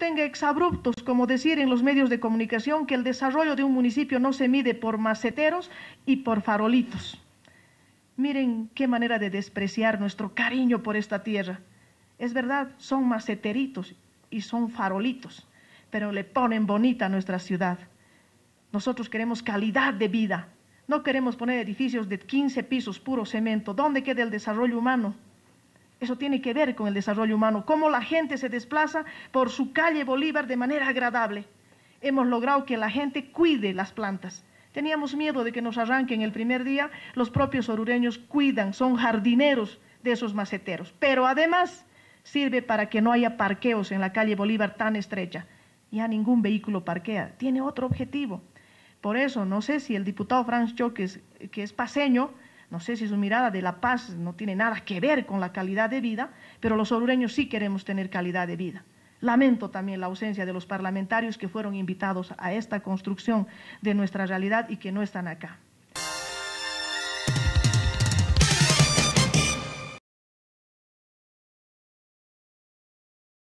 tenga exabruptos, como decir en los medios de comunicación, que el desarrollo de un municipio no se mide por maceteros y por farolitos. Miren qué manera de despreciar nuestro cariño por esta tierra. Es verdad, son maceteritos y son farolitos, pero le ponen bonita nuestra ciudad. Nosotros queremos calidad de vida. No queremos poner edificios de 15 pisos puro cemento. ¿Dónde queda el desarrollo humano? Eso tiene que ver con el desarrollo humano, cómo la gente se desplaza por su calle Bolívar de manera agradable. Hemos logrado que la gente cuide las plantas. Teníamos miedo de que nos arranquen el primer día. Los propios orureños cuidan, son jardineros de esos maceteros. Pero además sirve para que no haya parqueos en la calle Bolívar tan estrecha. Ya ningún vehículo parquea. Tiene otro objetivo. Por eso, no sé si el diputado Franz Choques, que es paseño, no sé si su mirada de la paz no tiene nada que ver con la calidad de vida, pero los orureños sí queremos tener calidad de vida. Lamento también la ausencia de los parlamentarios que fueron invitados a esta construcción de nuestra realidad y que no están acá.